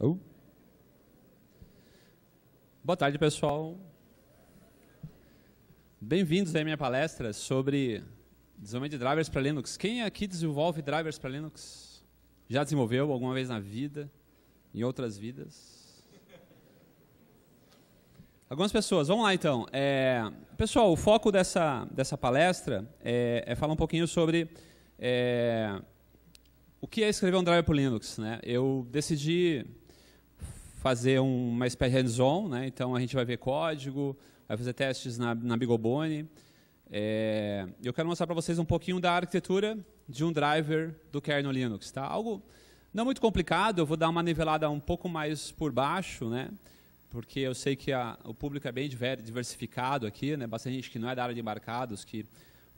Uh. Boa tarde, pessoal. Bem-vindos à minha palestra sobre desenvolvimento de drivers para Linux. Quem aqui desenvolve drivers para Linux? Já desenvolveu alguma vez na vida? Em outras vidas? Algumas pessoas. Vamos lá, então. É... Pessoal, o foco dessa, dessa palestra é, é falar um pouquinho sobre... É... O que é escrever um driver para Linux? Né? Eu decidi fazer uma espécie de hands-on, né? Então a gente vai ver código, vai fazer testes na, na Bigobone. É, eu quero mostrar para vocês um pouquinho da arquitetura de um driver do kernel Linux, tá? Algo não muito complicado, eu vou dar uma nivelada um pouco mais por baixo, né? Porque eu sei que a, o público é bem diversificado aqui, né? Bastante gente que não é da área de embarcados, que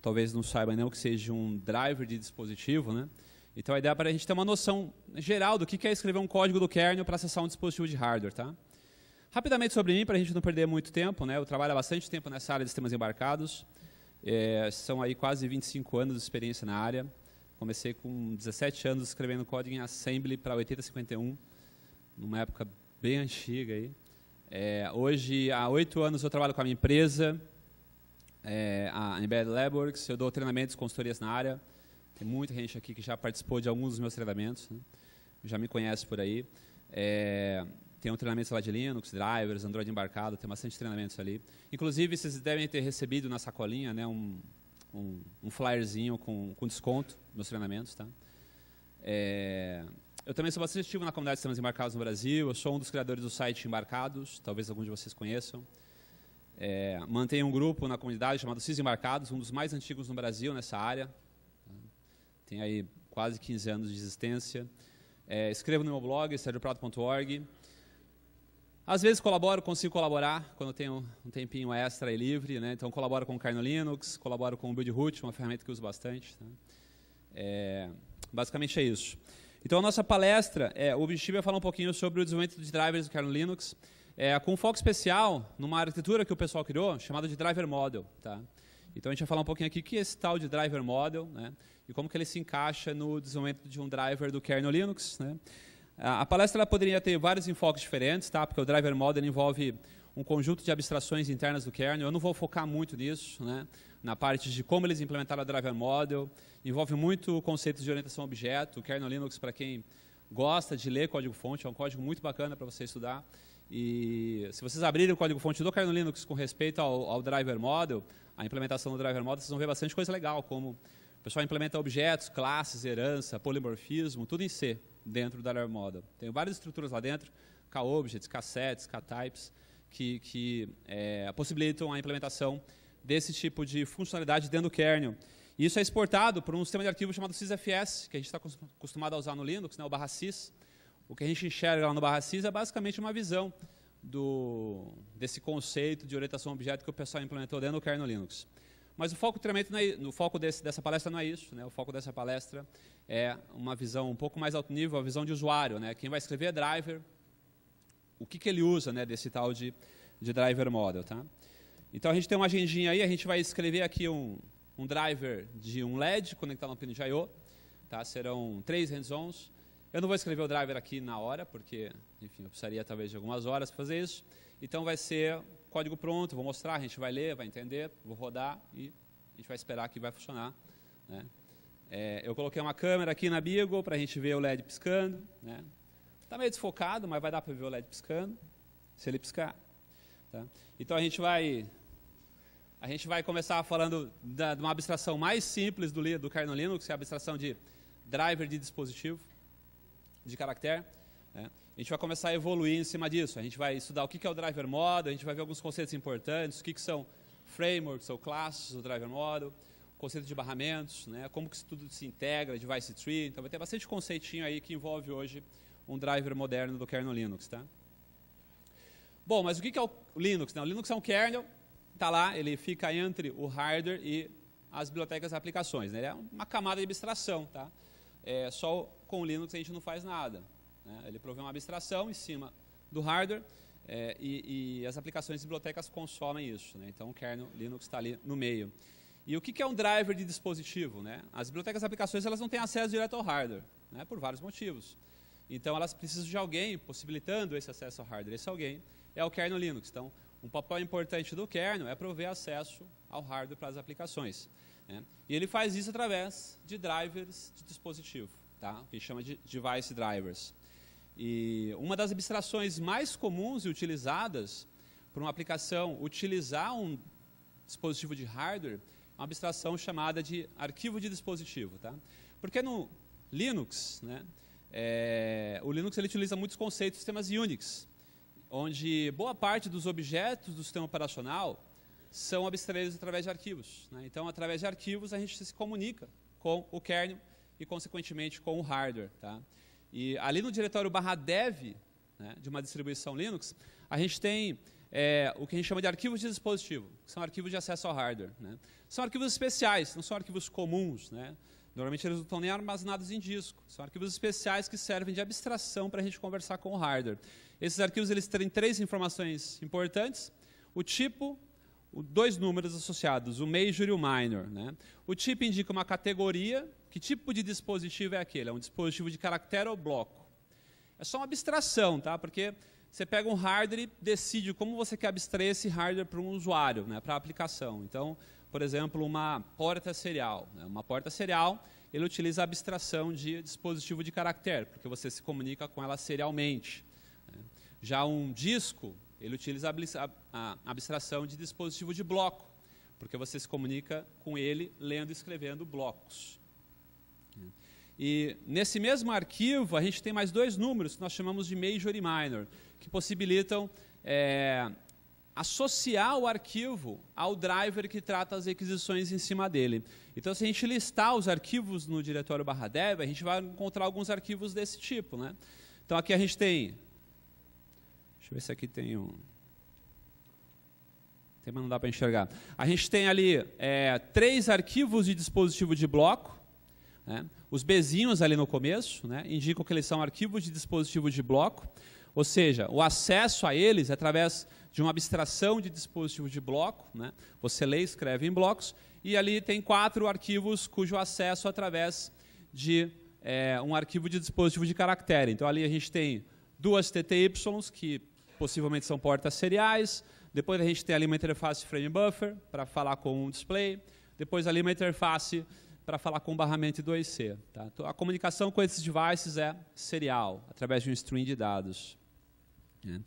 talvez não saiba nem o que seja um driver de dispositivo, né? Então a ideia é para a gente ter uma noção geral do que é escrever um código do kernel para acessar um dispositivo de hardware. Tá? Rapidamente sobre mim, para a gente não perder muito tempo, né? eu trabalho há bastante tempo nessa área de sistemas embarcados, é, são aí quase 25 anos de experiência na área. Comecei com 17 anos escrevendo código em Assembly para 8051, numa época bem antiga. Aí. É, hoje, há oito anos, eu trabalho com a minha empresa, é, a Embedded Labworks, eu dou treinamentos, consultorias na área. Tem muita gente aqui que já participou de alguns dos meus treinamentos, né? já me conhece por aí. É, tem um treinamento lá de Linux, drivers, Android embarcado, tem bastante treinamentos ali. Inclusive, vocês devem ter recebido na sacolinha né, um, um, um flyerzinho com, com desconto nos treinamentos. Tá? É, eu também sou bastante ativo na comunidade de sistemas embarcados no Brasil. Eu sou um dos criadores do site Embarcados, talvez alguns de vocês conheçam. É, mantenho um grupo na comunidade chamado Cis Embarcados, um dos mais antigos no Brasil nessa área tem aí quase 15 anos de existência. É, escrevo no meu blog, sergioprato.org. Às vezes colaboro, consigo colaborar, quando tenho um tempinho extra e livre, né? então colaboro com o Kernel Linux, colaboro com o Build Root, uma ferramenta que uso bastante. Né? É, basicamente é isso. Então a nossa palestra, é, o objetivo é falar um pouquinho sobre o desenvolvimento de drivers do kernel Linux, é, com um foco especial numa arquitetura que o pessoal criou, chamada de driver model. Tá? Então a gente vai falar um pouquinho aqui o que é esse tal de driver model, né? E como que ele se encaixa no desenvolvimento de um driver do kernel Linux, né? A palestra poderia ter vários enfoques diferentes, tá? Porque o driver model envolve um conjunto de abstrações internas do kernel. Eu não vou focar muito nisso, né? Na parte de como eles implementaram o driver model, envolve muito o conceito de orientação a objeto. O kernel Linux, para quem gosta de ler código-fonte, é um código muito bacana para você estudar. E se vocês abrirem o código-fonte do kernel Linux com respeito ao, ao driver model, a implementação do Driver Model, vocês vão ver bastante coisa legal, como o pessoal implementa objetos, classes, herança, polimorfismo, tudo em C dentro do Driver Model. Tem várias estruturas lá dentro, K-Objects, K-Sets, K-Types, que, que é, possibilitam a implementação desse tipo de funcionalidade dentro do kernel. E isso é exportado por um sistema de arquivo chamado SysFS, que a gente está acostumado a usar no Linux, né, o barra sys. O que a gente enxerga lá no barra sys é basicamente uma visão do, desse conceito de orientação a objeto que o pessoal implementou dentro do kernel Linux. Mas o foco treinamento, é, no foco desse, dessa palestra não é isso, né? O foco dessa palestra é uma visão um pouco mais alto nível, a visão de usuário, né? Quem vai escrever é driver, o que, que ele usa, né? Desse tal de, de driver model, tá? Então a gente tem uma agendinha aí, a gente vai escrever aqui um, um driver de um LED conectado no pino de I/O, tá? Serão três hands-ons eu não vou escrever o driver aqui na hora, porque, enfim, eu precisaria talvez de algumas horas para fazer isso. Então vai ser código pronto, vou mostrar, a gente vai ler, vai entender, vou rodar e a gente vai esperar que vai funcionar. Né? É, eu coloquei uma câmera aqui na Beagle para a gente ver o LED piscando. Né? Está meio desfocado, mas vai dar para ver o LED piscando, se ele piscar. Tá? Então a gente vai a gente vai começar falando da, de uma abstração mais simples do, do kernel Linux, que é a abstração de driver de dispositivo de caractere. Né? A gente vai começar a evoluir em cima disso. A gente vai estudar o que é o driver model, a gente vai ver alguns conceitos importantes, o que são frameworks ou classes do driver model, conceito de barramentos, né? como que isso tudo se integra, device tree. Então vai ter bastante conceitinho aí que envolve hoje um driver moderno do kernel Linux. Tá? Bom, mas o que é o Linux? Não, né? o Linux é um kernel, está lá, ele fica entre o hardware e as bibliotecas e aplicações. Né? Ele é uma camada de abstração. Tá? é, só com o Linux a gente não faz nada. Né? Ele provê uma abstração em cima do hardware é, e, e, as aplicações e bibliotecas consomem isso. Né? Então o kernel Linux está ali no meio. E o que, é um driver de dispositivo? Né? As bibliotecas e aplicações elas não têm acesso direto ao hardware, né? por vários motivos. Então elas precisam de alguém possibilitando esse acesso ao hardware. Esse alguém é o kernel Linux. Então um papel importante do kernel é prover acesso ao hardware para as aplicações. Né? E ele faz isso através de drivers de dispositivo, tá? o que chama de device drivers. E uma das abstrações mais comuns e utilizadas para uma aplicação utilizar um dispositivo de hardware é uma abstração chamada de arquivo de dispositivo. Tá? Porque no Linux, né, é, o Linux ele utiliza muitos conceitos de sistemas Unix, onde boa parte dos objetos do sistema operacional são abstraídos através de arquivos. Né? Então, através de arquivos, a gente se comunica com o kernel e, consequentemente, com o hardware. Tá? E ali no diretório barra dev né, de uma distribuição Linux, a gente tem é, o que a gente chama de arquivos de dispositivo, que são arquivos de acesso ao hardware. Né? São arquivos especiais, não são arquivos comuns. Né? Normalmente eles não estão nem armazenados em disco. São arquivos especiais que servem de abstração para a gente conversar com o hardware. Esses arquivos eles têm três informações importantes: o tipo, dois números associados, o major e o minor. Né? O tipo indica uma categoria. Que tipo de dispositivo é aquele? É um dispositivo de caractere ou bloco? É só uma abstração, tá? Porque você pega um hardware e decide como você quer abstrair esse hardware para um usuário, né? para a aplicação. Então, por exemplo, uma porta serial. Né? Uma porta serial, ele utiliza a abstração de dispositivo de caractere, porque você se comunica com ela serialmente. Né? Já um disco, ele utiliza a abstração de dispositivo de bloco, porque você se comunica com ele lendo e escrevendo blocos. E nesse mesmo arquivo, a gente tem mais dois números que nós chamamos de major e minor, que possibilitam é, associar o arquivo ao driver que trata as requisições em cima dele. Então, se a gente listar os arquivos no diretório barra dev, a gente vai encontrar alguns arquivos desse tipo. Né? Então, aqui a gente tem Deixa eu ver se aqui tem um. Tem, mas não dá para enxergar. A gente tem ali é, três arquivos de dispositivo de bloco. Né? Os Bzinhos ali no começo né, indicam que eles são arquivos de dispositivo de bloco, ou seja, o acesso a eles é através de uma abstração de dispositivo de bloco. Né? Você lê e escreve em blocos. E ali tem quatro arquivos cujo acesso é através de é, um arquivo de dispositivo de caractere. Então ali a gente tem duas TTYs que possivelmente são portas seriais. Depois a gente tem ali uma interface frame buffer para falar com um display. Depois ali uma interface para falar com barramento 2C. Tá? Então, a comunicação com esses devices é serial, através de um stream de dados. Né?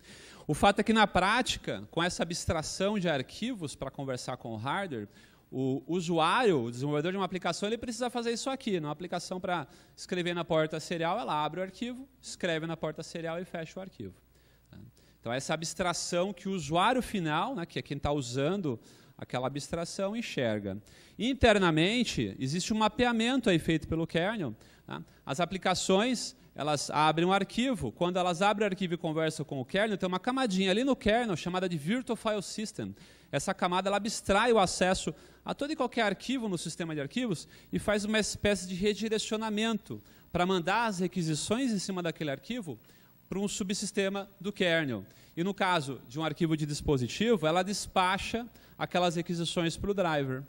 O fato é que, na prática, com essa abstração de arquivos para conversar com o hardware, o usuário, o desenvolvedor de uma aplicação, ele precisa fazer isso aqui. Né? Uma aplicação para escrever na porta serial, ela abre o arquivo, escreve na porta serial e fecha o arquivo. Então, essa abstração que o usuário final, né, que é quem está usando aquela abstração, enxerga. Internamente, existe um mapeamento aí feito pelo kernel. Né? As aplicações elas abrem um arquivo. Quando elas abrem o arquivo e conversam com o kernel, tem uma camadinha ali no kernel chamada de Virtual File System. Essa camada ela abstrai o acesso a todo e qualquer arquivo no sistema de arquivos e faz uma espécie de redirecionamento para mandar as requisições em cima daquele arquivo para um subsistema do kernel. E no caso de um arquivo de dispositivo, ela despacha aquelas requisições para o driver.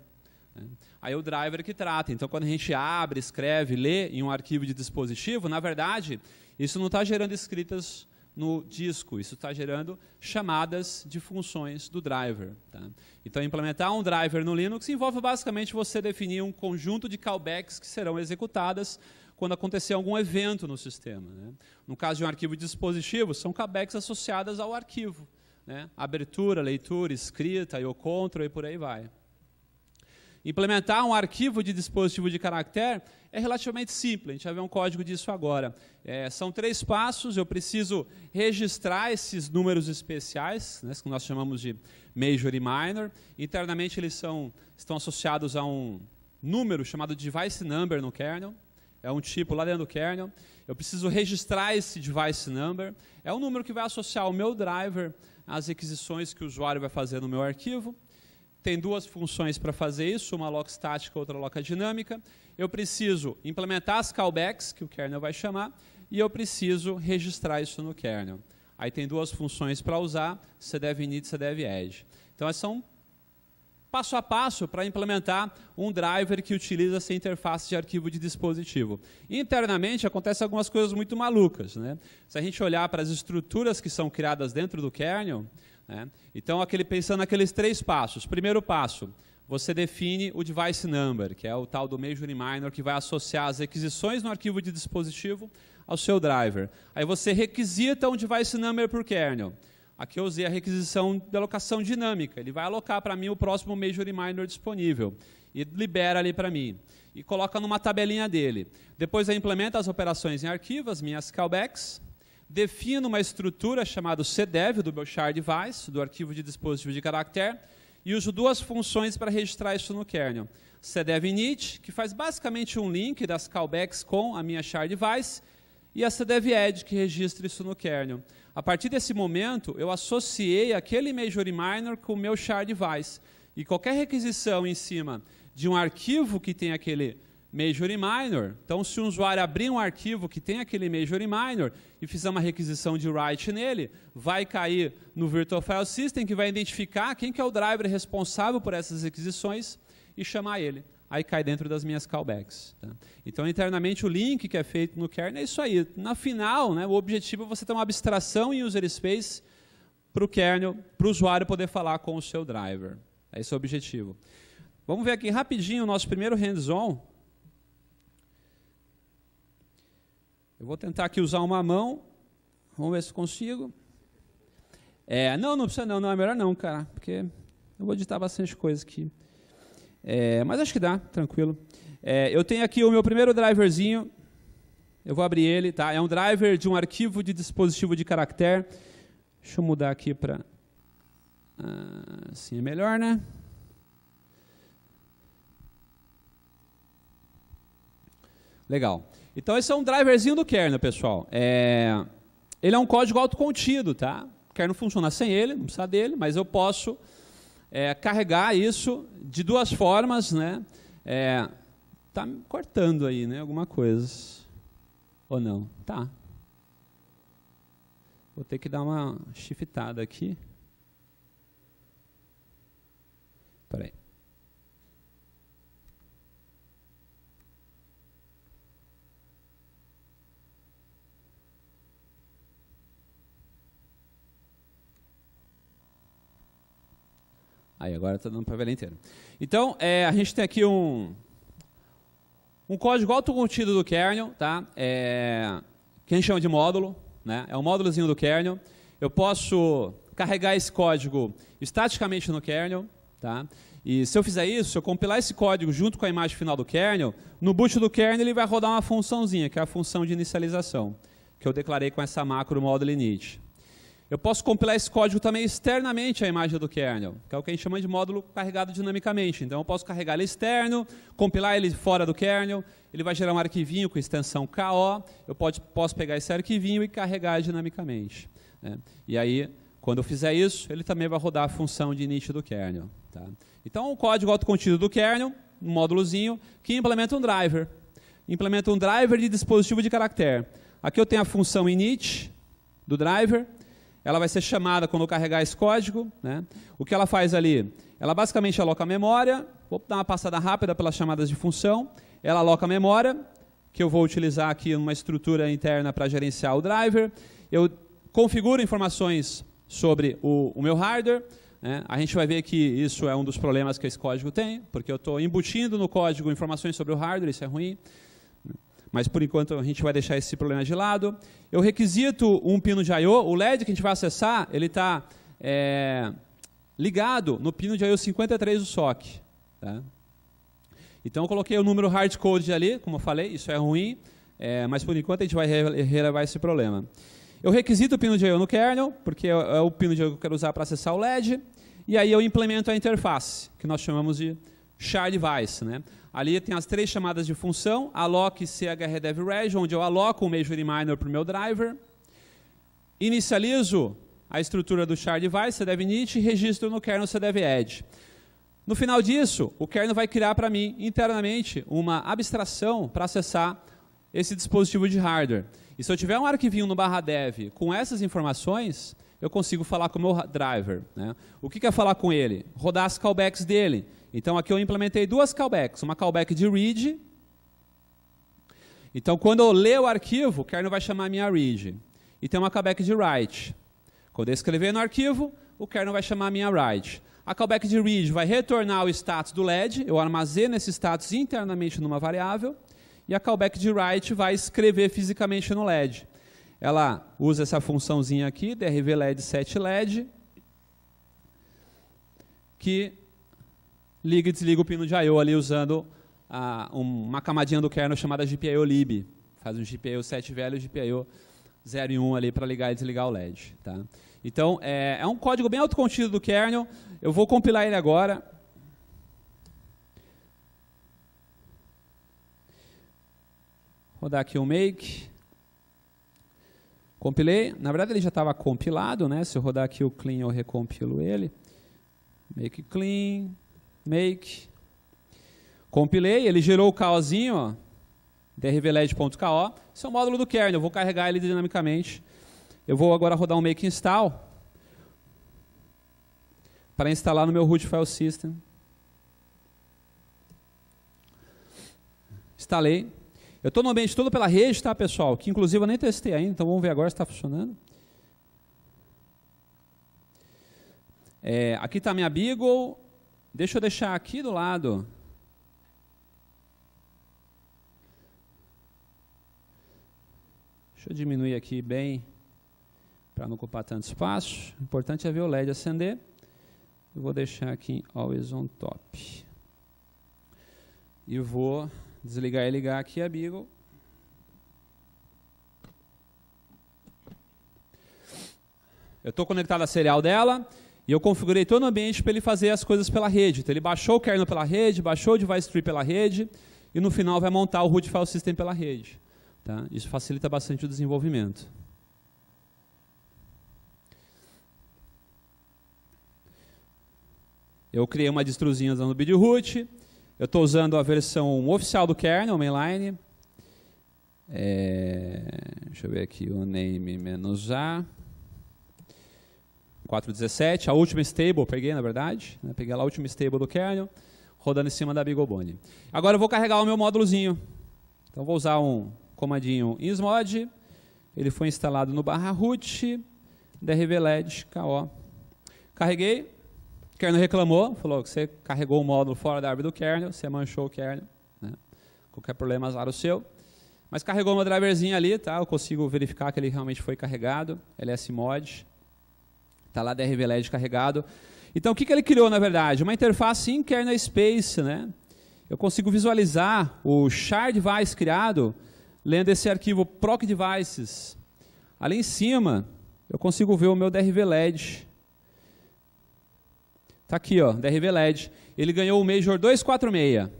Né? Aí é o driver que trata. Então, quando a gente abre, escreve, lê em um arquivo de dispositivo, na verdade, isso não está gerando escritas no disco, isso está gerando chamadas de funções do driver. Tá? Então, implementar um driver no Linux envolve basicamente você definir um conjunto de callbacks que serão executadas quando acontecer algum evento no sistema. Né? No caso de um arquivo dispositivo, são cabecs associadas ao arquivo. Né? Abertura, leitura, escrita, e o control e por aí vai. Implementar um arquivo de dispositivo de caractere é relativamente simples, a gente vai ver um código disso agora. É, são três passos, eu preciso registrar esses números especiais, né, que nós chamamos de major e minor. Internamente eles são, estão associados a um número chamado device number no kernel é um tipo lá dentro do kernel. Eu preciso registrar esse device number. É um número que vai associar o meu driver às requisições que o usuário vai fazer no meu arquivo. Tem duas funções para fazer isso, uma loca estática, outra loca dinâmica. Eu preciso implementar as callbacks, que o kernel vai chamar, e eu preciso registrar isso no kernel. Aí tem duas funções para usar, cdev init e cdev edge. Então, são passo a passo para implementar um driver que utiliza essa interface de arquivo de dispositivo. Internamente, acontecem algumas coisas muito malucas. Né? Se a gente olhar para as estruturas que são criadas dentro do kernel, né? então, aquele, pensando naqueles três passos. Primeiro passo, você define o device number, que é o tal do major e minor, que vai associar as requisições no arquivo de dispositivo ao seu driver. Aí você requisita um device number para o kernel. Aqui eu usei a requisição de alocação dinâmica. Ele vai alocar para mim o próximo major e minor disponível e libera ali para mim e coloca numa tabelinha dele. Depois eu implemento as operações em arquivos, minhas callbacks, defino uma estrutura chamada CDEV do meu char device, do arquivo de dispositivo de caractere, e uso duas funções para registrar isso no kernel. CDEV init, que faz basicamente um link das callbacks com a minha char device, e essa CDVED que registra isso no kernel. A partir desse momento, eu associei aquele major e minor com o meu char device. E qualquer requisição em cima de um arquivo que tem aquele major e minor, então se um usuário abrir um arquivo que tem aquele major e minor e fizer uma requisição de write nele, vai cair no Virtual File System que vai identificar quem que é o driver responsável por essas requisições e chamar ele aí cai dentro das minhas callbacks. Tá? Então, internamente, o link que é feito no kernel é isso aí. Na final, né, o objetivo é você ter uma abstração em user space para o kernel, para o usuário poder falar com o seu driver. É esse é o objetivo. Vamos ver aqui rapidinho o nosso primeiro hands-on. Eu vou tentar aqui usar uma mão. Vamos ver se consigo. É, não, não precisa não, não é melhor não, cara, porque eu vou editar bastante coisa aqui. É, mas acho que dá, tranquilo. É, eu tenho aqui o meu primeiro driverzinho. Eu vou abrir ele, tá? É um driver de um arquivo de dispositivo de caractere. Deixa eu mudar aqui para... Ah, assim é melhor, né? Legal. Então esse é um driverzinho do kernel, pessoal. É... Ele é um código autocontido, tá? O kernel funciona sem ele, não precisa dele, mas eu posso é, carregar isso de duas formas, né? É, tá cortando aí, né? Alguma coisa. Ou não? Tá. Vou ter que dar uma shiftada aqui. Peraí. Aí agora está dando para ver inteiro. Então, é, a gente tem aqui um, um código autocontido do kernel, tá? É, que a gente chama de módulo, né? É um módulozinho do kernel. Eu posso carregar esse código estaticamente no kernel, tá? E se eu fizer isso, se eu compilar esse código junto com a imagem final do kernel, no boot do kernel ele vai rodar uma funçãozinha, que é a função de inicialização, que eu declarei com essa macro módulo init. Eu posso compilar esse código também externamente à imagem do kernel, que é o que a gente chama de módulo carregado dinamicamente. Então eu posso carregar ele externo, compilar ele fora do kernel, ele vai gerar um arquivinho com extensão KO, eu pode, posso pegar esse arquivinho e carregar dinamicamente. Né? E aí, quando eu fizer isso, ele também vai rodar a função de init do kernel. Tá? Então o código autocontido do kernel, um módulozinho, que implementa um driver. Implementa um driver de dispositivo de caractere. Aqui eu tenho a função init do driver, ela vai ser chamada quando eu carregar esse código. Né? O que ela faz ali? Ela basicamente aloca a memória, vou dar uma passada rápida pelas chamadas de função, ela aloca a memória, que eu vou utilizar aqui numa estrutura interna para gerenciar o driver, eu configuro informações sobre o, o meu hardware, né? a gente vai ver que isso é um dos problemas que esse código tem, porque eu estou embutindo no código informações sobre o hardware, isso é ruim. Mas por enquanto a gente vai deixar esse problema de lado. Eu requisito um pino de I/O. O LED que a gente vai acessar, ele está é, ligado no pino de I/O 53 do SOC. Tá? Então eu coloquei o número hardcode ali, como eu falei, isso é ruim, é, mas por enquanto a gente vai relevar esse problema. Eu requisito o pino de I/O no kernel, porque é, é o pino de I/O que eu quero usar para acessar o LED, e aí eu implemento a interface, que nós chamamos de Child device, Né? Ali tem as três chamadas de função, alloc chredev onde eu aloco o major e minor para o meu driver, inicializo a estrutura do char device, cdevinit, e registro no kernel, você No final disso, o kernel vai criar para mim, internamente, uma abstração para acessar esse dispositivo de hardware. E se eu tiver um arquivinho no barra dev com essas informações, eu consigo falar com o meu driver. Né? O que, que é falar com ele? Rodar as callbacks dele. Então aqui eu implementei duas callbacks, uma callback de read. Então quando eu ler o arquivo, o kernel vai chamar a minha read. E tem uma callback de write. Quando eu escrever no arquivo, o kernel vai chamar a minha write. A callback de read vai retornar o status do LED, eu armazeno esse status internamente numa variável, e a callback de write vai escrever fisicamente no LED. Ela usa essa funçãozinha aqui, drv LED LED, que liga e desliga o pino de I.O. ali usando ah, uma camadinha do kernel chamada GPIO lib. Faz um GPIO 7 velho, GPIO 0 e 1 ali para ligar e desligar o LED. Tá? Então, é, é um código bem autocontido do kernel. Eu vou compilar ele agora. Rodar aqui o um make. Compilei. Na verdade, ele já estava compilado, né? Se eu rodar aqui o clean, eu recompilo ele. Make clean make. Compilei, ele gerou o caozinho, drveled.ko. Esse Isso é um módulo do kernel, eu vou carregar ele dinamicamente. Eu vou agora rodar um make install para instalar no meu root file system. Instalei. Eu estou no ambiente todo pela rede, tá, pessoal? Que inclusive eu nem testei ainda, então vamos ver agora se está funcionando. É, aqui está minha Beagle, Deixa eu deixar aqui do lado. Deixa eu diminuir aqui bem para não ocupar tanto espaço. O importante é ver o LED acender. Eu vou deixar aqui em Always on Top. E vou desligar e ligar aqui a Beagle. Eu estou conectado à serial dela. E eu configurei todo o ambiente para ele fazer as coisas pela rede. Então ele baixou o kernel pela rede, baixou o device tree pela rede e no final vai montar o root file system pela rede. Tá? Isso facilita bastante o desenvolvimento. Eu criei uma distrozinha usando o bidroot. Eu estou usando a versão oficial do kernel, mainline. É, deixa eu ver aqui o name A. 4.17. A última stable, peguei na verdade, né? peguei a última stable do kernel, rodando em cima da Bigobone. Agora eu vou carregar o meu módulozinho. Então vou usar um comandinho insmod, ele foi instalado no barra root, drvled, ko. Carreguei, o kernel reclamou, falou que você carregou o módulo fora da árvore do kernel, você manchou o kernel. Né? Qualquer problema, azar o seu. Mas carregou meu driverzinho ali, tá? eu consigo verificar que ele realmente foi carregado, lsmod, Está lá DRV LED carregado. Então, o que, que ele criou, na verdade? Uma interface em kernel space, né? Eu consigo visualizar o char device criado lendo esse arquivo proc devices. Ali em cima, eu consigo ver o meu DRV LED. Está aqui, ó, DRV LED. Ele ganhou o Major 246.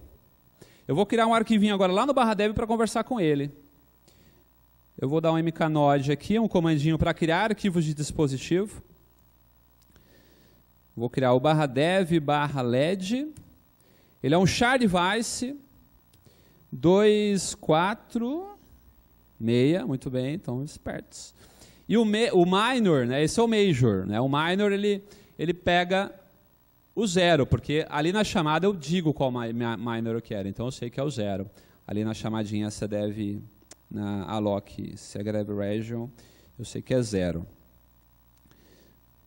Eu vou criar um arquivinho agora lá no barra dev para conversar com ele. Eu vou dar um mknode aqui, um comandinho para criar arquivos de dispositivo. Vou criar o barra dev barra LED. Ele é um char device 246, muito bem, então espertos. E o, me, o minor, né, esse é o major, né, o minor ele, ele pega o zero, porque ali na chamada eu digo qual my, my, minor eu quero, então eu sei que é o zero. Ali na chamadinha você deve, na alloc, se é region, eu sei que é zero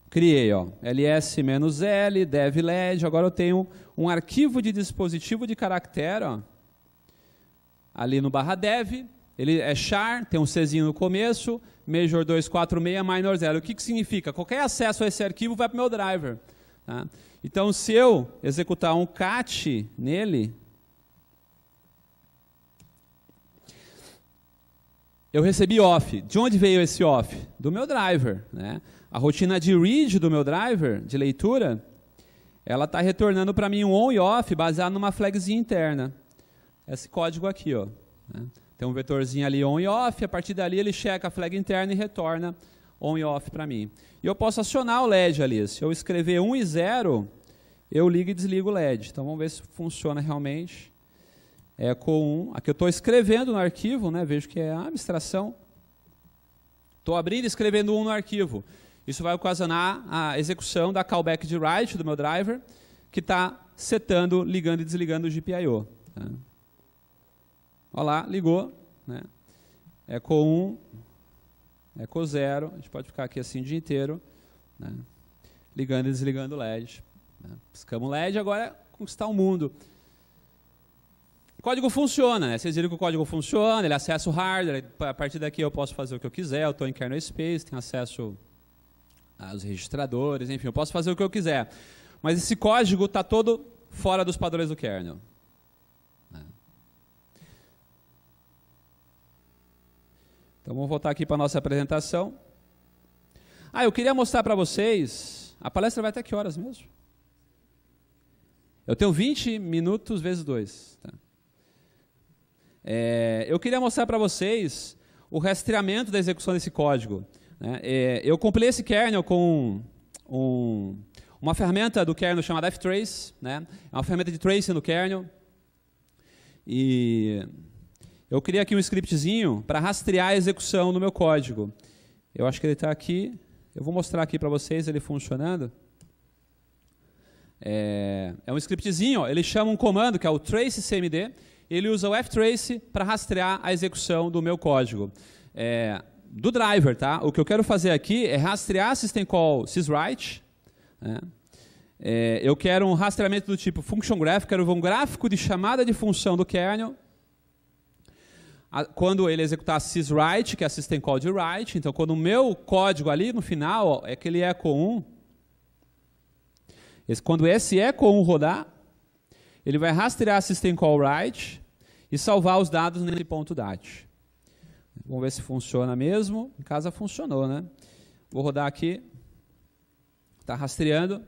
criei, ó, ls-l, dev led, agora eu tenho um arquivo de dispositivo de caractere, ó, ali no barra dev, ele é char, tem um Czinho no começo, major 246 minor 0. O que, que significa? Qualquer acesso a esse arquivo vai para o meu driver. Tá? Então, se eu executar um cat nele, eu recebi off. De onde veio esse off? Do meu driver. Né? A rotina de read do meu driver, de leitura, ela está retornando para mim um on e off baseado numa flagzinha interna. Esse código aqui, ó. Né? Tem um vetorzinho ali on e off, a partir dali ele checa a flag interna e retorna on e off para mim. E eu posso acionar o LED ali. Se eu escrever 1 e 0, eu ligo e desligo o LED. Então vamos ver se funciona realmente. Echo 1. Aqui eu estou escrevendo no arquivo, né? vejo que é a abstração. Estou abrindo e escrevendo 1 no arquivo. Isso vai ocasionar a execução da callback de write do meu driver, que está setando, ligando e desligando o GPIO. Tá? Olha lá, ligou. Né? Eco 1, Eco 0, a gente pode ficar aqui assim o dia inteiro, né? ligando e desligando o LED. Né? Piscamos o LED, agora é conquistar o mundo. O código funciona, né? vocês viram que o código funciona, ele acessa o hardware, a partir daqui eu posso fazer o que eu quiser, eu estou em kernel space, tenho acesso ah, os registradores, enfim, eu posso fazer o que eu quiser. Mas esse código está todo fora dos padrões do kernel. É. Então vamos voltar aqui para a nossa apresentação. Ah, eu queria mostrar para vocês. A palestra vai até que horas mesmo? Eu tenho 20 minutos vezes 2. Tá? É, eu queria mostrar para vocês o rastreamento da execução desse código. Né? É, eu compilei esse kernel com um, uma ferramenta do kernel chamada ftrace, né? é uma ferramenta de tracing no kernel. E eu criei aqui um scriptzinho para rastrear a execução do meu código. Eu acho que ele está aqui. Eu vou mostrar aqui para vocês ele funcionando. É, é um scriptzinho, ele chama um comando que é o trace cmd. Ele usa o ftrace para rastrear a execução do meu código. É, do driver, tá? O que eu quero fazer aqui é rastrear system call syswrite. Né? É, eu quero um rastreamento do tipo function graph, quero um gráfico de chamada de função do kernel. A, quando ele executar syswrite, que é system call de write, então quando o meu código ali no final ó, é aquele echo 1, esse, quando esse echo 1 rodar, ele vai rastrear system call write e salvar os dados nele.dat. Vamos ver se funciona mesmo. Em casa funcionou, né? Vou rodar aqui. Está rastreando.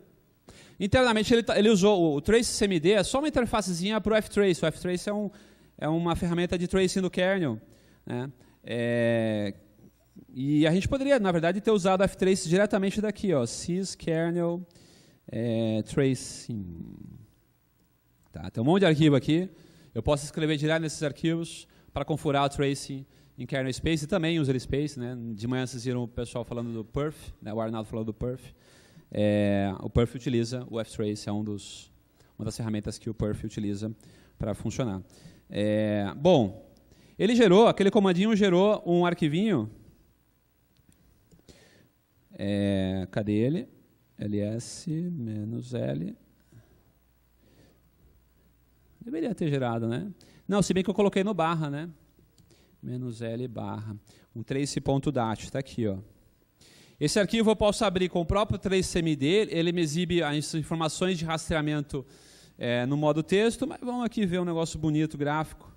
Internamente ele, tá, ele usou o Trace CMD, é só uma interfacezinha para o F-Trace. O F-Trace é, um, é uma ferramenta de tracing do kernel. Né? É, e a gente poderia, na verdade, ter usado o F-Trace diretamente daqui, ó, sys kernel é, tracing. Tá, tem um monte de arquivo aqui. Eu posso escrever direto nesses arquivos para configurar o tracing em Kernel Space e também User Space. Né? De manhã vocês viram o pessoal falando do Perf, né? o Arnaldo falou do Perf. É, o Perf utiliza, o Ftrace é um dos, uma das ferramentas que o Perf utiliza para funcionar. É, bom, ele gerou, aquele comandinho gerou um arquivinho. É, cadê ele? ls-l. Deveria ter gerado, né? Não, se bem que eu coloquei no barra, né? menos L barra. Um trace.dat, ponto está aqui, ó. Esse arquivo eu posso abrir com o próprio TraceMD, ele me exibe as informações de rastreamento é, no modo texto, mas vamos aqui ver um negócio bonito, gráfico.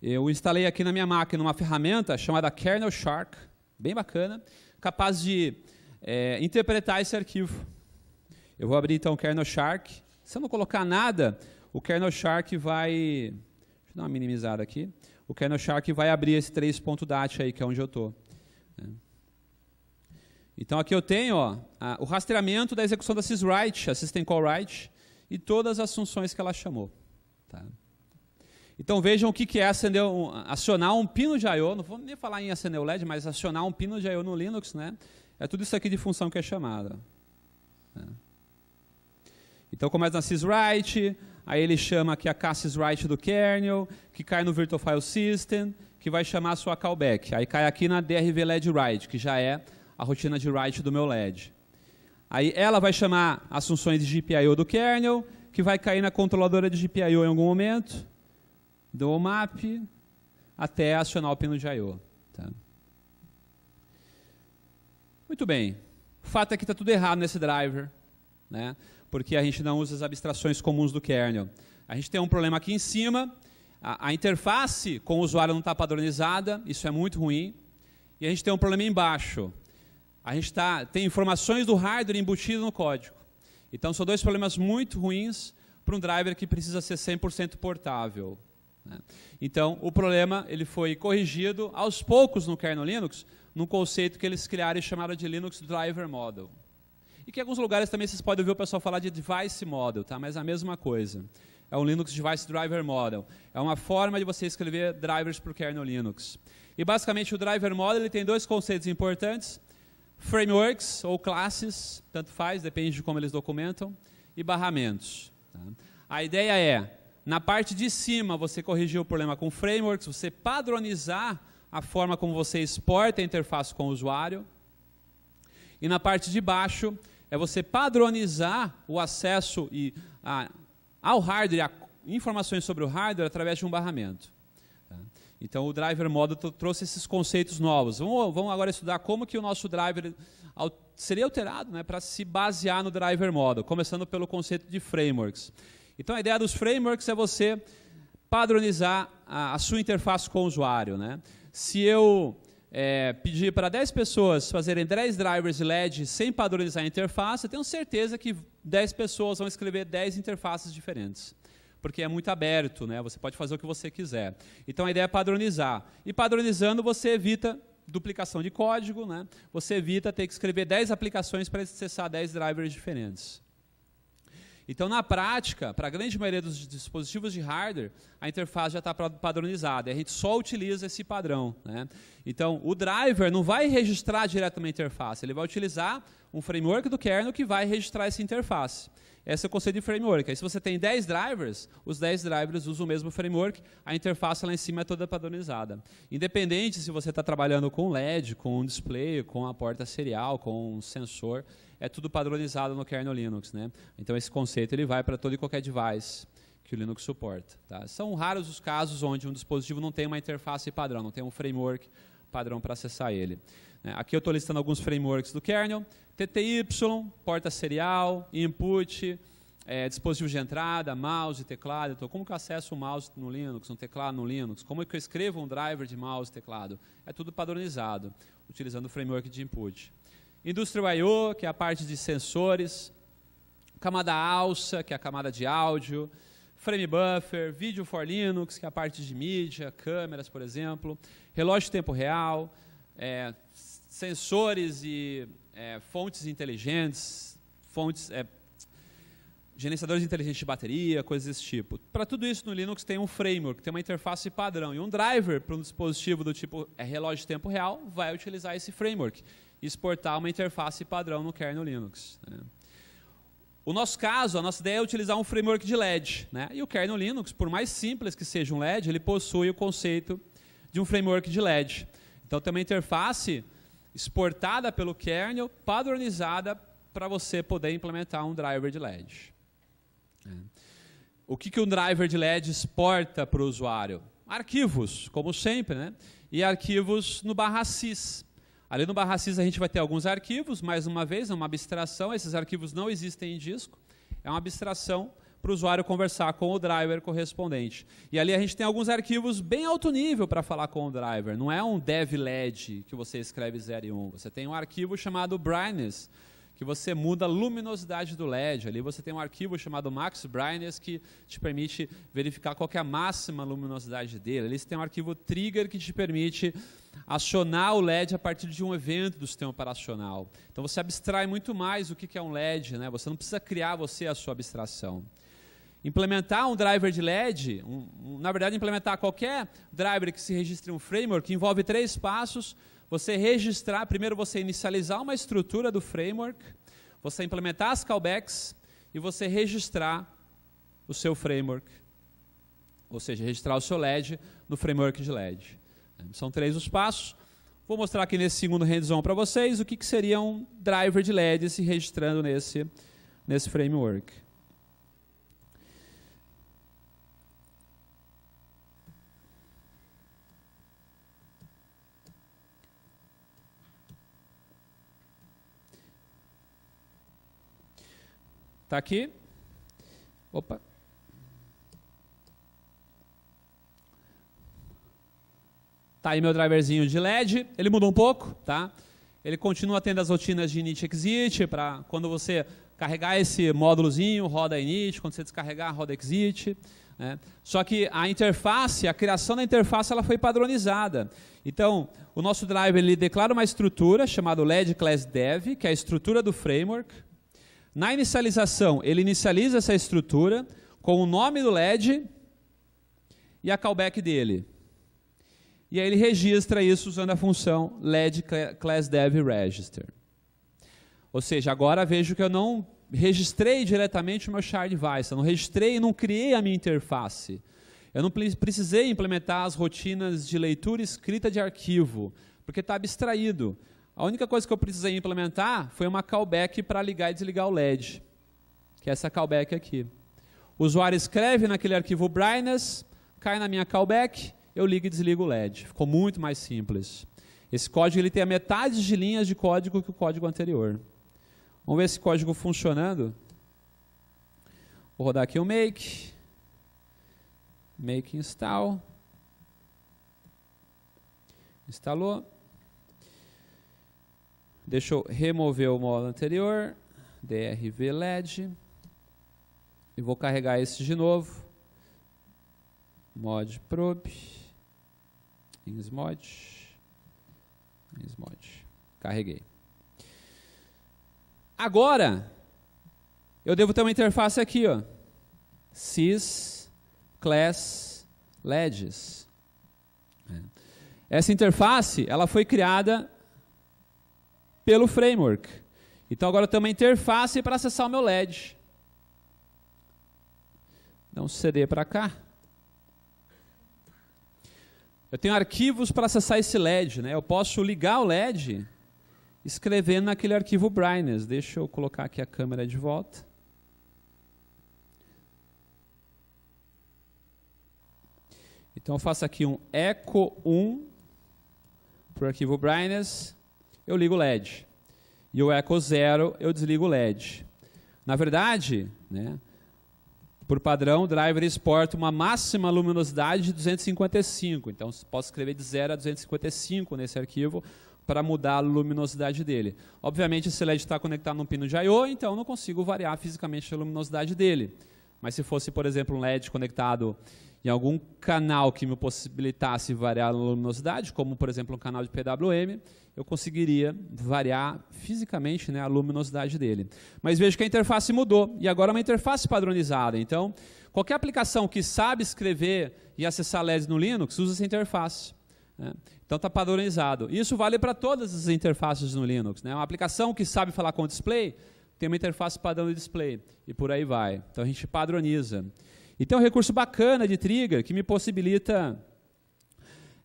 Eu instalei aqui na minha máquina uma ferramenta chamada Kernel Shark, bem bacana, capaz de é, interpretar esse arquivo. Eu vou abrir então o Kernel Shark. Se eu não colocar nada, o Kernel Shark vai... Deixa eu dar uma minimizada aqui o shark vai abrir esse 3.dat aí, que é onde eu estou. Né? Então aqui eu tenho ó, a, o rastreamento da execução da syswrite, a system call write, e todas as funções que ela chamou. Tá? Então vejam o que, que é acender um, acionar um pino de I.O., não vou nem falar em acender o LED, mas acionar um pino de I.O. no Linux, né? É tudo isso aqui de função que é chamada. Né? Então começa na syswrite, Aí ele chama aqui a Cassis do kernel, que cai no Virtual File System, que vai chamar a sua callback. Aí cai aqui na DRV LED write, que já é a rotina de write do meu LED. Aí ela vai chamar as funções de GPIO do kernel, que vai cair na controladora de GPIO em algum momento, do OMAP, até acionar o pino de I.O. Tá? Muito bem. O fato é que está tudo errado nesse driver. Né? porque a gente não usa as abstrações comuns do kernel. A gente tem um problema aqui em cima, a, a interface com o usuário não está padronizada, isso é muito ruim, e a gente tem um problema embaixo. A gente tá, tem informações do hardware embutido no código. Então, são dois problemas muito ruins para um driver que precisa ser 100% portável. Né? Então, o problema ele foi corrigido aos poucos no kernel Linux, num conceito que eles criaram e chamaram de Linux Driver Model. E que em alguns lugares também vocês podem ouvir o pessoal falar de device model, tá? mas é a mesma coisa. É um Linux Device Driver Model. É uma forma de você escrever drivers para o kernel Linux. E basicamente o Driver Model ele tem dois conceitos importantes. Frameworks ou classes, tanto faz, depende de como eles documentam, e barramentos. Tá? A ideia é, na parte de cima, você corrigir o problema com frameworks, você padronizar a forma como você exporta a interface com o usuário. E na parte de baixo, é você padronizar o acesso e a, ao hardware, a informações sobre o hardware através de um barramento. Tá? Então o driver model trouxe esses conceitos novos. Vamos, vamos, agora estudar como que o nosso driver al seria alterado né, para se basear no driver model, começando pelo conceito de frameworks. Então a ideia dos frameworks é você padronizar a, a sua interface com o usuário. Né? Se eu é, pedir para 10 pessoas fazerem 10 drivers LED sem padronizar a interface, eu tenho certeza que 10 pessoas vão escrever 10 interfaces diferentes. Porque é muito aberto, né? você pode fazer o que você quiser. Então a ideia é padronizar. E padronizando, você evita duplicação de código, né? você evita ter que escrever 10 aplicações para acessar 10 drivers diferentes. Então, na prática, para a grande maioria dos dispositivos de hardware, a interface já está padronizada. A gente só utiliza esse padrão. Né? Então, o driver não vai registrar diretamente a interface, ele vai utilizar um framework do kernel que vai registrar essa interface. Esse é o conceito de framework. Aí, se você tem 10 drivers, os 10 drivers usam o mesmo framework, a interface lá em cima é toda padronizada. Independente se você está trabalhando com LED, com um display, com a porta serial, com um sensor, é tudo padronizado no kernel Linux, né? Então esse conceito ele vai para todo e qualquer device que o Linux suporta. Tá? São raros os casos onde um dispositivo não tem uma interface padrão, não tem um framework padrão para acessar ele. Né? Aqui eu estou listando alguns frameworks do kernel: TTY, porta serial, input, é, dispositivo de entrada, mouse, teclado. Então, como que eu acesso o mouse no Linux, um teclado no Linux? Como é que eu escrevo um driver de mouse, teclado? É tudo padronizado, utilizando o framework de input. Industrial I.O., que é a parte de sensores, camada alça, que é a camada de áudio, frame buffer, vídeo for Linux, que é a parte de mídia, câmeras, por exemplo, relógio de tempo real, é, sensores e é, fontes inteligentes, fontes, é, gerenciadores inteligentes de bateria, coisas desse tipo. Para tudo isso, no Linux tem um framework, tem uma interface padrão. E um driver para um dispositivo do tipo é relógio de tempo real vai utilizar esse framework exportar uma interface padrão no kernel Linux. Né? O nosso caso, a nossa ideia é utilizar um framework de LED. Né? E o kernel Linux, por mais simples que seja um LED, ele possui o conceito de um framework de LED. Então, tem uma interface exportada pelo kernel, padronizada para você poder implementar um driver de LED. Né? O que, que um driver de LED exporta para o usuário? Arquivos, como sempre, né? e arquivos no barra sys. Ali no Barracis a gente vai ter alguns arquivos, mais uma vez, é uma abstração, esses arquivos não existem em disco, é uma abstração para o usuário conversar com o driver correspondente. E ali a gente tem alguns arquivos bem alto nível para falar com o driver. Não é um dev LED que você escreve 0 e 1. Um. Você tem um arquivo chamado brightness, que você muda a luminosidade do LED. Ali você tem um arquivo chamado Max Brightness que te permite verificar qual é a máxima luminosidade dele. Ali você tem um arquivo Trigger que te permite acionar o LED a partir de um evento do sistema operacional. Então você abstrai muito mais o que é um LED, né? Você não precisa criar você a sua abstração. Implementar um driver de LED, um, um, na verdade implementar qualquer driver que se registre em um framework, envolve três passos. Você registrar, primeiro você inicializar uma estrutura do framework, você implementar as callbacks e você registrar o seu framework, ou seja, registrar o seu LED no framework de LED. São três os passos. Vou mostrar aqui nesse segundo hands-on para vocês o que, que seria um driver de LED se registrando nesse, nesse framework. Está aqui. Opa, Tá aí meu driverzinho de LED, ele mudou um pouco, tá? Ele continua tendo as rotinas de init exit para quando você carregar esse módulozinho, roda init, quando você descarregar, roda exit. Né? Só que a interface, a criação da interface, ela foi padronizada. Então, o nosso driver ele declara uma estrutura chamada LED Class Dev, que é a estrutura do framework. Na inicialização, ele inicializa essa estrutura com o nome do LED e a callback dele. E aí ele registra isso usando a função led class dev register. Ou seja, agora vejo que eu não registrei diretamente o meu child device, eu não registrei e não criei a minha interface. Eu não precisei implementar as rotinas de leitura e escrita de arquivo, porque está abstraído. A única coisa que eu precisei implementar foi uma callback para ligar e desligar o LED, que é essa callback aqui. O usuário escreve naquele arquivo brightness, cai na minha callback, eu ligo e desligo o LED. Ficou muito mais simples. Esse código ele tem a metade de linhas de código que o código anterior. Vamos ver esse código funcionando. Vou rodar aqui o make. Make install. Instalou. Deixa eu remover o modo anterior. DRV LED. E vou carregar esse de novo. Mod probe. Insmod. Insmod. Carreguei. Agora, eu devo ter uma interface aqui, ó. Sys class ledges. É. Essa interface, ela foi criada pelo framework. Então agora eu tenho uma interface para acessar o meu LED. Dá um CD para cá. Eu tenho arquivos para acessar esse LED, né? Eu posso ligar o LED escrevendo naquele arquivo brightness. Deixa eu colocar aqui a câmera de volta. Então eu faço aqui um echo1 para o arquivo brightness, eu ligo o LED. E o echo0 eu desligo o LED. Na verdade, né, por padrão, o driver exporta uma máxima luminosidade de 255. Então, posso escrever de 0 a 255 nesse arquivo para mudar a luminosidade dele. Obviamente, esse LED é está conectado num pino de I.O., então não consigo variar fisicamente a luminosidade dele. Mas se fosse, por exemplo, um LED conectado em algum canal que me possibilitasse variar a luminosidade, como por exemplo um canal de PWM, eu conseguiria variar fisicamente né, a luminosidade dele. Mas vejo que a interface mudou e agora é uma interface padronizada. Então, qualquer aplicação que sabe escrever e acessar LEDs no Linux usa essa interface. Né? Então está padronizado. Isso vale para todas as interfaces no Linux. Né? Uma aplicação que sabe falar com o display tem uma interface padrão de display e por aí vai. Então a gente padroniza. E então, tem é um recurso bacana de trigger que me possibilita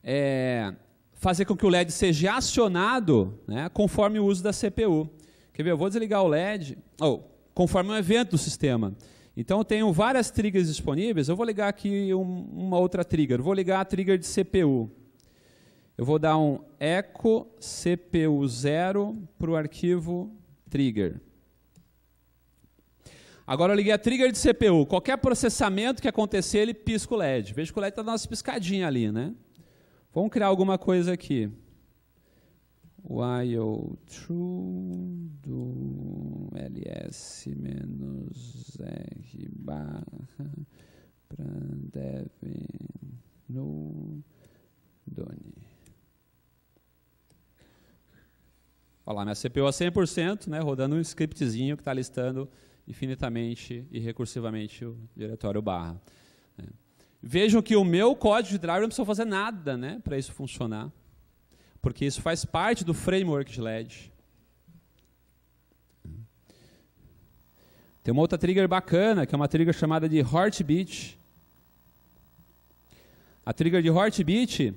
é, fazer com que o LED seja acionado né, conforme o uso da CPU. Quer ver? Eu vou desligar o LED oh, conforme um evento do sistema. Então eu tenho várias triggers disponíveis. Eu vou ligar aqui um, uma outra trigger. Eu vou ligar a trigger de CPU. Eu vou dar um echo cpu0 para o arquivo trigger. Agora eu liguei a trigger de CPU. Qualquer processamento que acontecer, ele pisca o LED. Veja que o LED está dando uma piscadinha ali, né? Vamos criar alguma coisa aqui. While true do ls r barra dev no done. Olha lá, minha CPU a 100%, né, rodando um scriptzinho que está listando infinitamente e recursivamente o diretório barra. Né. Vejam que o meu código de driver não precisa fazer nada né, para isso funcionar, porque isso faz parte do framework de LED. Tem uma outra trigger bacana, que é uma trigger chamada de Heartbeat. A trigger de Heartbeat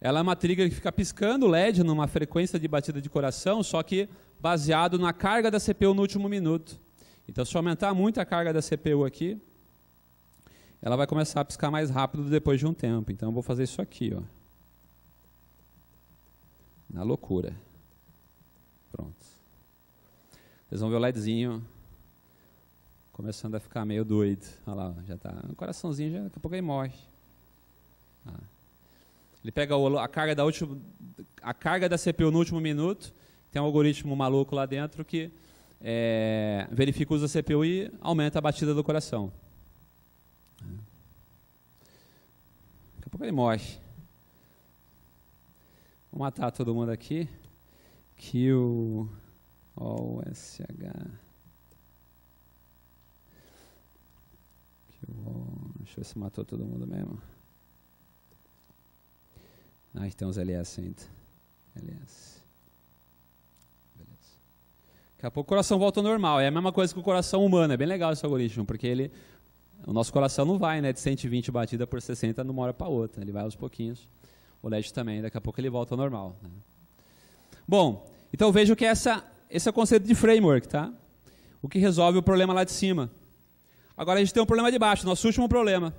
ela é uma trigger que fica piscando LED numa frequência de batida de coração, só que baseado na carga da CPU no último minuto. Então, se aumentar muito a carga da CPU aqui, ela vai começar a piscar mais rápido depois de um tempo. Então, eu vou fazer isso aqui, ó. Na loucura. Pronto. Vocês vão ver o LEDzinho começando a ficar meio doido. Olha lá, já está. O coraçãozinho, já, daqui a pouco ele morre. Ah. Ele pega o, a, carga da última, a carga da CPU no último minuto, tem um algoritmo maluco lá dentro que é, verifica o uso da CPU e aumenta a batida do coração. Daqui a pouco ele morre. Vou matar todo mundo aqui. Kill OSH. Deixa eu ver se matou todo mundo mesmo. Ah, tem então uns LS ainda. LS. Daqui a pouco o coração volta ao normal. É a mesma coisa que o coração humano. É bem legal esse algoritmo, porque ele, o nosso coração não vai né, de 120 batidas por 60 numa hora para outra. Ele vai aos pouquinhos. O LED também, daqui a pouco ele volta ao normal. Né? Bom, então vejo que essa, esse é o conceito de framework, tá? O que resolve o problema lá de cima. Agora a gente tem um problema de baixo, nosso último problema.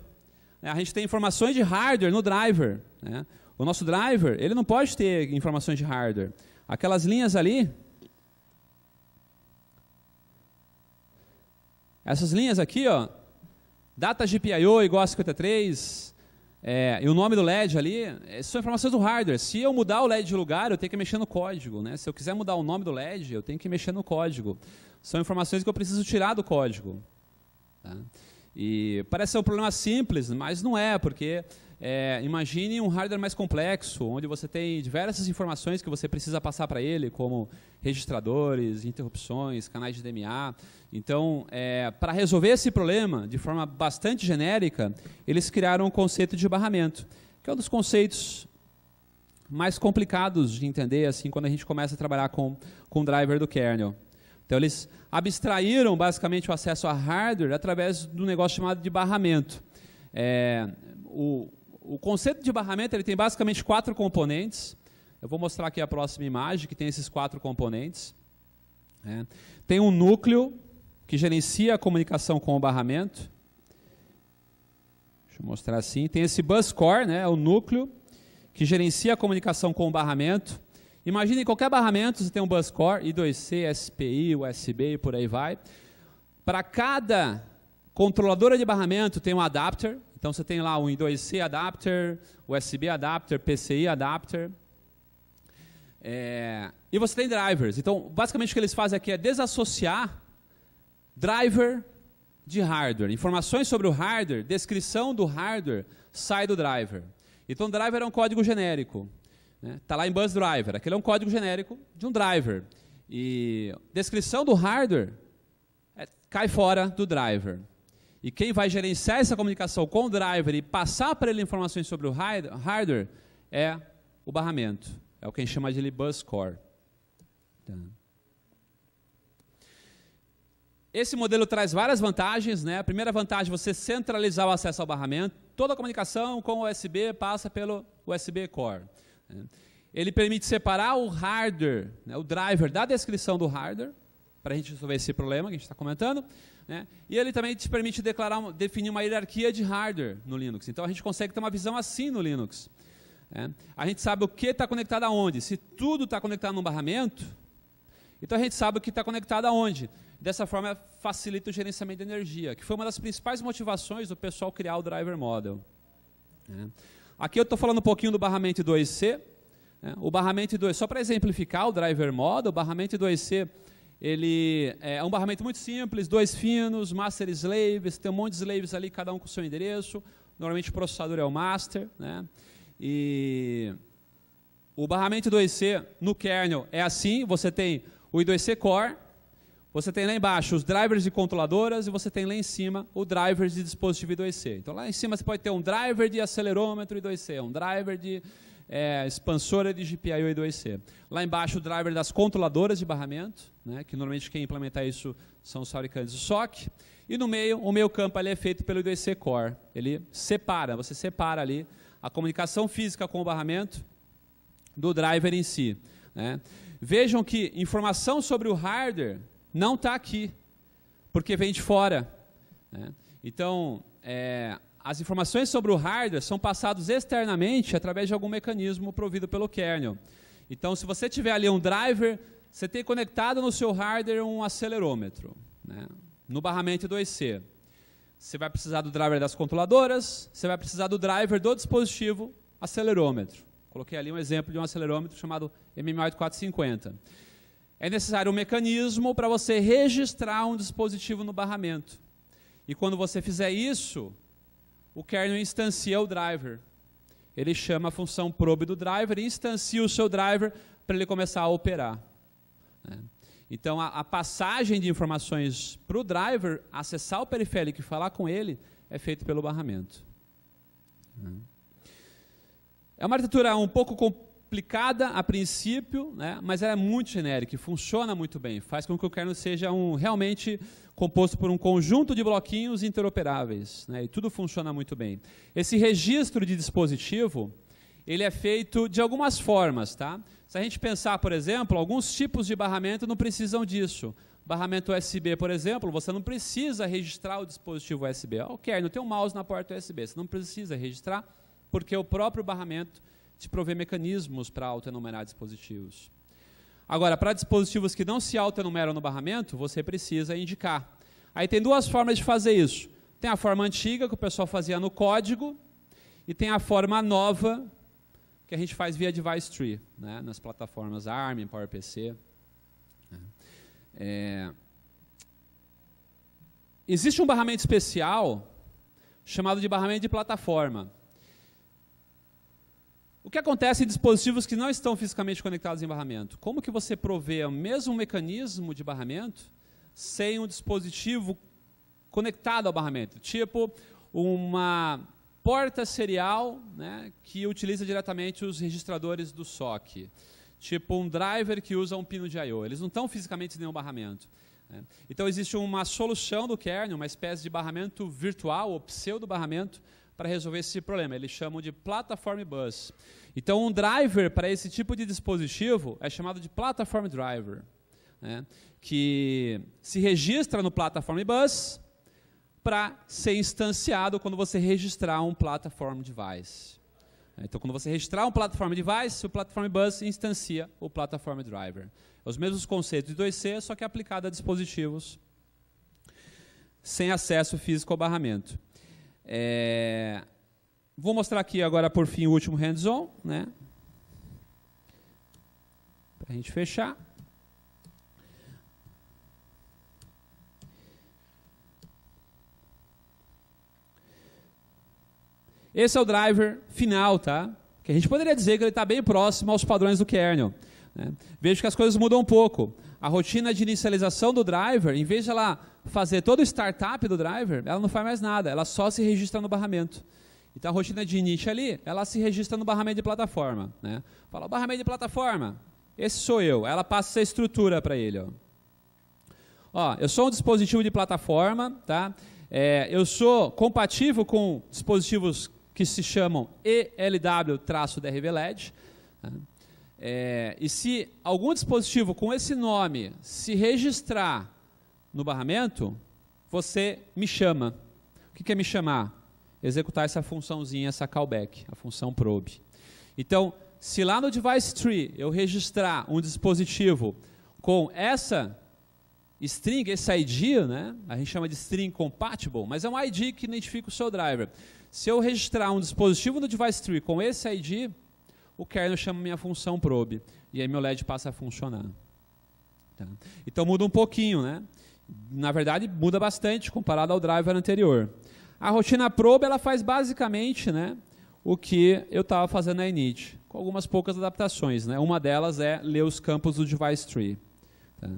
É, a gente tem informações de hardware no driver. Né? O nosso driver, ele não pode ter informações de hardware. Aquelas linhas ali, Essas linhas aqui, ó, data GPIO igual a 53, é, e o nome do LED ali, é, são informações do hardware. Se eu mudar o LED de lugar, eu tenho que mexer no código. Né? Se eu quiser mudar o nome do LED, eu tenho que mexer no código. São informações que eu preciso tirar do código. Tá? E parece ser um problema simples, mas não é, porque é, imagine um hardware mais complexo, onde você tem diversas informações que você precisa passar para ele, como registradores, interrupções, canais de DMA. Então, é, para resolver esse problema de forma bastante genérica, eles criaram o um conceito de barramento, que é um dos conceitos mais complicados de entender assim quando a gente começa a trabalhar com, com o driver do kernel. Então, eles abstraíram basicamente o acesso a hardware através do negócio chamado de barramento. É, o, o conceito de barramento ele tem basicamente quatro componentes. Eu vou mostrar aqui a próxima imagem, que tem esses quatro componentes. É. Tem um núcleo que gerencia a comunicação com o barramento. Deixa eu mostrar assim. Tem esse bus core, né, é o núcleo que gerencia a comunicação com o barramento. em qualquer barramento, você tem um bus core, I2C, SPI, USB e por aí vai. Para cada controladora de barramento tem um adapter, então você tem lá o i 2 c adapter, USB adapter, PCI adapter. É, e você tem drivers. Então, basicamente o que eles fazem aqui é desassociar driver de hardware. Informações sobre o hardware, descrição do hardware, sai do driver. Então, driver é um código genérico. Está né? Tá lá em Bus Driver. Aquele é um código genérico de um driver. E descrição do hardware é, cai fora do driver. E quem vai gerenciar essa comunicação com o driver e passar para ele informações sobre o hardware é o barramento. É o que a gente chama de bus core. Tá. Esse modelo traz várias vantagens. Né? A primeira vantagem é você centralizar o acesso ao barramento. Toda a comunicação com o USB passa pelo USB core. Né? Ele permite separar o hardware, né, o driver, da descrição do hardware, para a gente resolver esse problema que a gente está comentando. Né? E ele também te permite declarar, definir uma hierarquia de hardware no Linux. Então a gente consegue ter uma visão assim no Linux. Né? A gente sabe o que está conectado aonde. Se tudo está conectado num barramento, então a gente sabe o que está conectado aonde. Dessa forma facilita o gerenciamento de energia, que foi uma das principais motivações do pessoal criar o driver model. Né? Aqui eu estou falando um pouquinho do barramento 2C. Né? O barramento 2, só para exemplificar o driver model, o barramento 2C ele é, é um barramento muito simples, dois finos, master slaves, tem um monte de slaves ali, cada um com seu endereço. Normalmente o processador é o master, né? E o barramento 2C no kernel é assim, você tem o I2C core, você tem lá embaixo os drivers de controladoras e você tem lá em cima o drivers de dispositivo I2C. Então lá em cima você pode ter um driver de acelerômetro I2C, um driver de é, expansora de GPIO e 2C. Lá embaixo, o driver das controladoras de barramento, né, que normalmente quem implementar isso são os fabricantes do SOC. E no meio, o meio campo é feito pelo I2C Core. Ele separa, você separa ali a comunicação física com o barramento do driver em si. Né? Vejam que informação sobre o hardware não está aqui, porque vem de fora. Né? Então, é, as informações sobre o hardware são passadas externamente através de algum mecanismo provido pelo kernel. Então, se você tiver ali um driver, você tem conectado no seu hardware um acelerômetro, né? no barramento 2C. Você vai precisar do driver das controladoras, você vai precisar do driver do dispositivo acelerômetro. Coloquei ali um exemplo de um acelerômetro chamado MM8450. É necessário um mecanismo para você registrar um dispositivo no barramento. E quando você fizer isso, o kernel instancia o driver. Ele chama a função probe do driver e instancia o seu driver para ele começar a operar. Né? Então, a, a, passagem de informações para o driver, acessar o periférico e falar com ele, é feito pelo barramento. Né? É uma arquitetura um pouco complicada a princípio, né? mas ela é muito genérica, funciona muito bem, faz com que o kernel seja um realmente composto por um conjunto de bloquinhos interoperáveis, né, e tudo funciona muito bem. Esse registro de dispositivo, ele é feito de algumas formas, tá? Se a gente pensar, por exemplo, alguns tipos de barramento não precisam disso. Barramento USB, por exemplo, você não precisa registrar o dispositivo USB. Ok, não tem um mouse na porta USB, você não precisa registrar, porque o próprio barramento te provê mecanismos para autoenumerar dispositivos. Agora, para dispositivos que não se autoenumeram no barramento, você precisa indicar. Aí tem duas formas de fazer isso. Tem a forma antiga, que o pessoal fazia no código, e tem a forma nova, que a gente faz via device tree, né? nas plataformas ARM, PowerPC. Né. É... Existe um barramento especial chamado de barramento de plataforma. O que acontece em dispositivos que não estão fisicamente conectados em barramento? Como que você provê o mesmo mecanismo de barramento sem um dispositivo conectado ao barramento? Tipo uma porta serial né, que utiliza diretamente os registradores do SOC. Tipo um driver que usa um pino de I.O. Eles não estão fisicamente em nenhum barramento. Né? Então existe uma solução do kernel, uma espécie de barramento virtual ou pseudo-barramento para resolver esse problema. Eles chamam de platform bus. Então, um driver para esse tipo de dispositivo é chamado de platform driver, né? que se registra no platform bus para ser instanciado quando você registrar um platform device. Então, quando você registrar um platform device, o platform bus instancia o platform driver. É os mesmos conceitos de 2C, só que aplicado a dispositivos sem acesso físico ao barramento. É... Vou mostrar aqui agora, por fim, o último hands-on, né? Para a gente fechar. Esse é o driver final, tá? Que a gente poderia dizer que ele está bem próximo aos padrões do kernel. Né? Vejo que as coisas mudam um pouco a rotina de inicialização do driver, em vez de ela fazer todo o startup do driver, ela não faz mais nada, ela só se registra no barramento. Então a rotina de init ali, ela se registra no barramento de plataforma. Né? Fala, barramento de plataforma, esse sou eu. Ela passa essa estrutura para ele. Ó. ó, eu sou um dispositivo de plataforma, tá? É, eu sou compatível com dispositivos que se chamam ELW-DRV LED. Tá? É, e se algum dispositivo com esse nome se registrar no barramento, você me chama. O que, é me chamar? Executar essa funçãozinha, essa callback, a função probe. Então, se lá no device tree eu registrar um dispositivo com essa string, esse ID, né? a gente chama de string compatible, mas é um ID que identifica o seu driver. Se eu registrar um dispositivo no device tree com esse ID, o kernel chama minha função probe. E aí meu LED passa a funcionar. Tá? Então muda um pouquinho, né? Na verdade, muda bastante comparado ao driver anterior. A rotina probe ela faz basicamente né, o que eu estava fazendo na init, com algumas poucas adaptações. Né? Uma delas é ler os campos do device tree. Tá?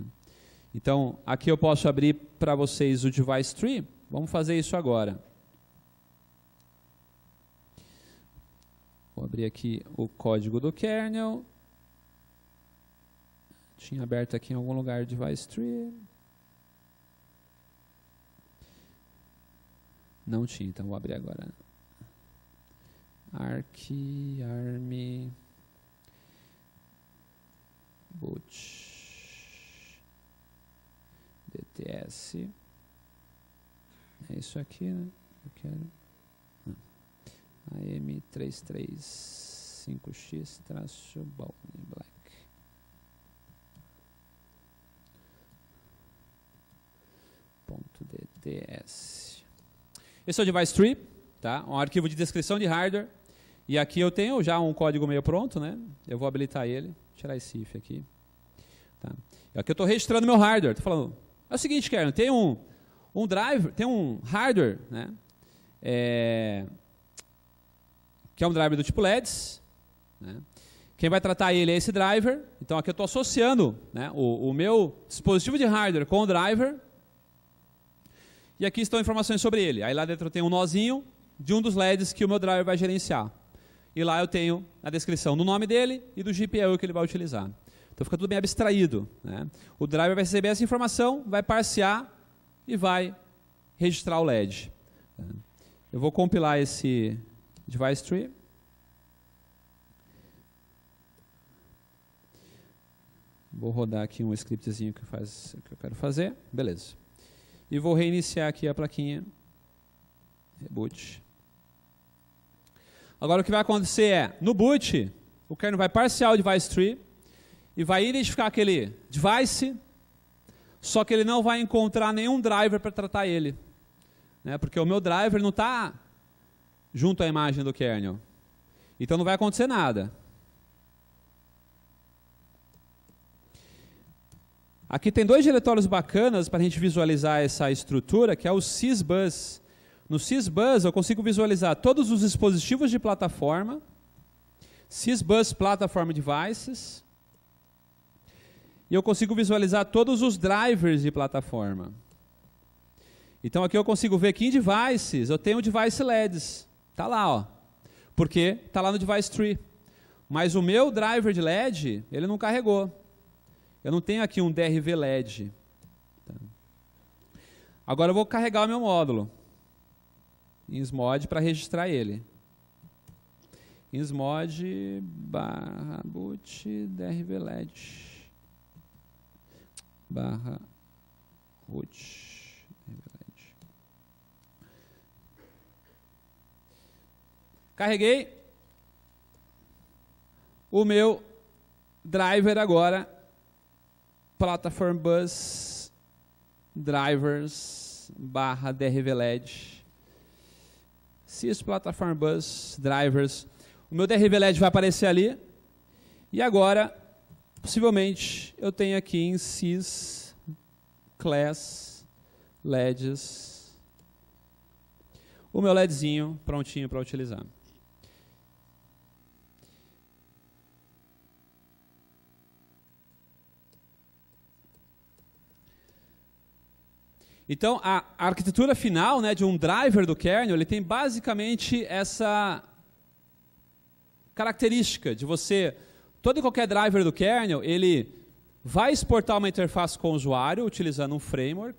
Então, aqui eu posso abrir para vocês o device tree. Vamos fazer isso agora. Vou abrir aqui o código do kernel. Tinha aberto aqui em algum lugar device tree. Não tinha, então vou abrir agora. Arc, arm, boot, dts. É isso aqui, né? Eu quero. 335x traço Bowling Black. Ponto DTS. Esse é o device tree, tá? um arquivo de descrição de hardware. E aqui eu tenho já um código meio pronto, né? Eu vou habilitar ele, tirar esse if aqui. Tá? Aqui eu estou registrando meu hardware. Estou falando, é o seguinte, Kern, tem um, um driver, tem um hardware, né? É, que é um driver do tipo LEDs. Né? Quem vai tratar ele é esse driver. Então aqui eu estou associando né, o, o, meu dispositivo de hardware com o driver. E aqui estão informações sobre ele. Aí lá dentro eu tenho um nozinho de um dos LEDs que o meu driver vai gerenciar. E lá eu tenho a descrição do nome dele e do GPIO que ele vai utilizar. Então fica tudo bem abstraído. Né? O driver vai receber essa informação, vai parsear e vai registrar o LED. Né? Eu vou compilar esse, device tree. Vou rodar aqui um scriptzinho que faz o que eu quero fazer. Beleza. E vou reiniciar aqui a plaquinha. Reboot. Agora o que vai acontecer é, no boot, o kernel vai parcial o device tree e vai identificar aquele device, só que ele não vai encontrar nenhum driver para tratar ele. Né? Porque o meu driver não está junto à imagem do kernel. Então não vai acontecer nada. Aqui tem dois diretórios bacanas para a gente visualizar essa estrutura, que é o sysbus. No sysbus eu consigo visualizar todos os dispositivos de plataforma, sysbus platform devices, e eu consigo visualizar todos os drivers de plataforma. Então aqui eu consigo ver que em devices eu tenho device LEDs. Tá lá, ó. Porque tá lá no device tree. Mas o meu driver de LED, ele não carregou. Eu não tenho aqui um DRV LED. Agora eu vou carregar o meu módulo. Insmod para registrar ele. Insmod barra boot DRV LED. Barra root. Carreguei o meu driver agora, Platform Bus Drivers barra LED. Sys Platform Bus Drivers. O meu LED vai aparecer ali. E agora, possivelmente, eu tenho aqui em Sys Class LEDs o meu LEDzinho prontinho para utilizar. Então, a, arquitetura final né, de um driver do kernel, ele tem basicamente essa característica de você... Todo e qualquer driver do kernel, ele vai exportar uma interface com o usuário, utilizando um framework,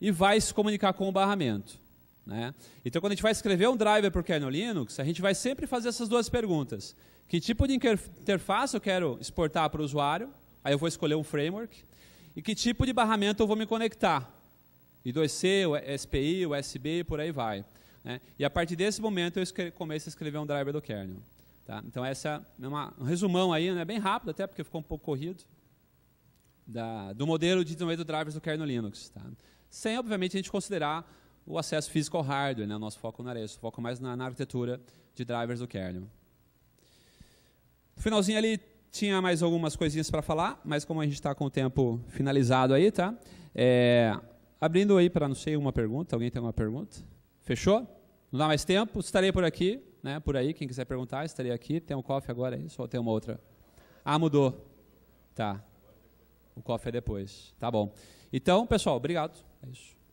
e vai se comunicar com o barramento. Né? Então, quando a gente vai escrever um driver para o kernel Linux, a gente vai sempre fazer essas duas perguntas. Que tipo de interface eu quero exportar para o usuário? Aí eu vou escolher um framework. E que tipo de barramento eu vou me conectar? I2C, o SPI, o USB, por aí vai. Né? E a partir desse momento eu comecei a escrever um driver do kernel. Tá? Então essa é uma, um resumão aí, né? bem rápido até, porque ficou um pouco corrido, da, do modelo de desenvolvimento de drivers do kernel Linux. Tá? Sem, obviamente, a gente considerar o acesso físico ao hardware, né? o nosso foco não era esse, o foco é mais na, na arquitetura de drivers do kernel. No finalzinho ali tinha mais algumas coisinhas para falar, mas como a gente está com o tempo finalizado aí, tá? É, Abrindo aí para, não sei, uma pergunta. Alguém tem alguma pergunta? Fechou? Não dá mais tempo? Estarei por aqui, né? Por aí, quem quiser perguntar, estarei aqui. Tem um coffee agora aí? Só tem uma outra. Ah, mudou. Tá. O coffee é depois. Tá bom. Então, pessoal, obrigado. É isso.